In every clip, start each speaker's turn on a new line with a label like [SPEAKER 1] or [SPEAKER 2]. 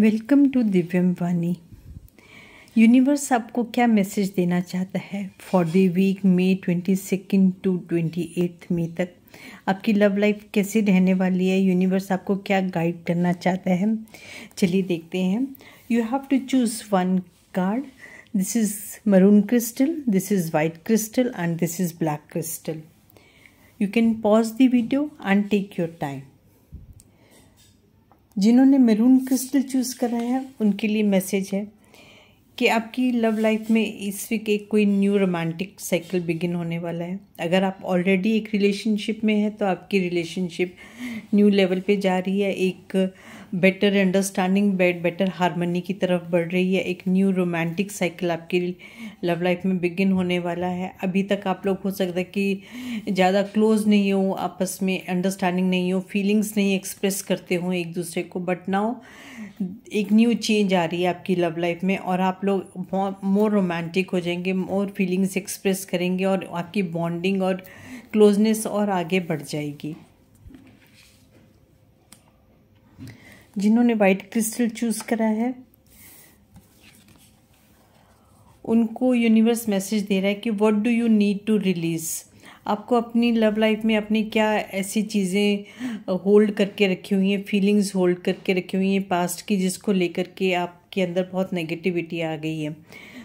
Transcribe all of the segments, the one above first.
[SPEAKER 1] welcome to दिव्यम वानी universe आपको क्या मैसेज देना चाहता है for the week May twenty second to twenty eighth May तक आपकी लव लाइफ कैसे रहने वाली है यूनिवर्स आपको क्या गाइड करना चाहता है चलिए देखते हैं you have to choose one card this is maroon crystal this is white crystal and this is black crystal you can pause the video and take your time जिन्होंने मेरून क्रिस्टल चूज़ करा है उनके लिए message है कि आपकी love life में इस वीक एक कोई न्यू रोमांटिक साइकिल बिगिन होने वाला है अगर आप ऑलरेडी एक रिलेशनशिप में हैं तो आपकी रिलेशनशिप न्यू लेवल पे जा रही है एक better understanding bet better harmony की तरफ बढ़ रही है एक न्यू रोमांटिक साइकिल आपकी लव लाइफ में बिगिन होने वाला है अभी तक आप लोग हो सकता है कि ज़्यादा क्लोज नहीं हो आपस में अंडरस्टैंडिंग नहीं हो फीलिंग्स नहीं एक्सप्रेस करते हो एक दूसरे को बट नाउ एक न्यू चेंज आ रही है आपकी लव लाइफ में और आप लोग मोर रोमांटिक हो जाएंगे मोर फीलिंग्स एक्सप्रेस करेंगे और आपकी बॉन्डिंग और क्लोजनेस और आगे बढ़ जाएगी जिन्होंने वाइट क्रिस्टल चूज़ करा है उनको यूनिवर्स मैसेज दे रहा है कि what do you need to release आपको अपनी लव लाइफ में अपनी क्या ऐसी चीज़ें होल्ड करके रखी हुई हैं फीलिंग्स होल्ड करके रखी हुई हैं पास्ट की जिसको लेकर के आपके अंदर बहुत नेगेटिविटी आ गई है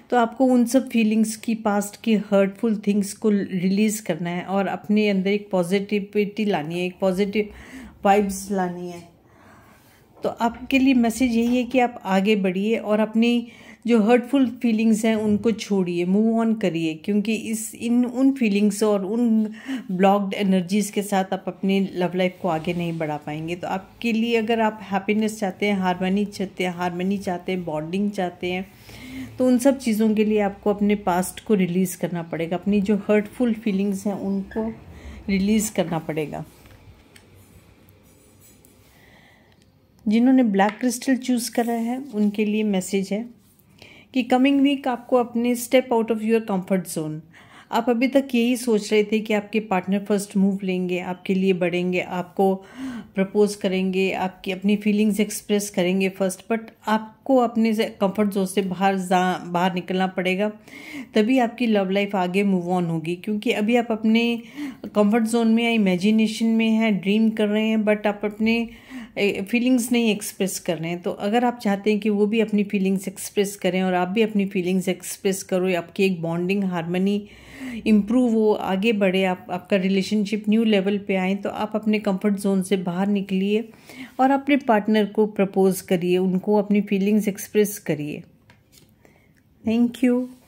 [SPEAKER 1] तो आपको उन सब फीलिंग्स की पास्ट की हर्टफुल थिंग्स को रिलीज़ करना है और अपने अंदर एक पॉजिटिविटी लानी है एक पॉजिटिव वाइब्स लानी है तो आपके लिए मैसेज यही है कि आप आगे बढ़िए और अपनी जो हर्टफुल फीलिंग्स हैं उनको छोड़िए मूव ऑन करिए क्योंकि इस इन उन फीलिंग्स और उन ब्लॉक्ड एनर्जीज़ के साथ आप अपनी लव लाइफ को आगे नहीं बढ़ा पाएंगे तो आपके लिए अगर आप हैप्पीनेस चाहते हैं हारमनी चाहते हैं हारमनी चाहते हैं बॉन्डिंग चाहते हैं तो उन सब चीज़ों के लिए आपको अपने पास्ट को रिलीज़ करना पड़ेगा अपनी जो हर्टफुल फीलिंग्स हैं उनको रिलीज़ करना पड़ेगा जिन्होंने ब्लैक क्रिस्टल चूज़ करा है उनके लिए मैसेज है कि कमिंग वीक आपको अपने step out of your comfort zone आप अभी तक यही सोच रहे थे कि आपके पार्टनर फर्स्ट मूव लेंगे आपके लिए बढ़ेंगे आपको प्रपोज करेंगे आपकी अपनी फीलिंग्स एक्सप्रेस करेंगे फर्स्ट बट आपको अपने कंफर्ट जोन से बाहर जा बाहर निकलना पड़ेगा तभी आपकी लव लाइफ आगे मूव ऑन होगी क्योंकि अभी आप अपने कंफर्ट जोन में या इमेजिनेशन में हैं ड्रीम कर रहे हैं बट आप अपने फीलिंग्स नहीं एक्सप्रेस कर रहे हैं तो अगर आप चाहते हैं कि वो भी अपनी फीलिंग्स एक्सप्रेस करें और आप भी अपनी फीलिंग्स एक्सप्रेस करो आपकी एक बॉन्डिंग हारमनी इम्प्रूव हो आगे बढ़े आप आपका रिलेशनशिप न्यू लेवल पे आए तो आप अपने कंफर्ट जोन से बाहर निकलिए और अपने पार्टनर को प्रपोज़ करिए उनको अपनी फीलिंग्स एक्सप्रेस करिए थैंक यू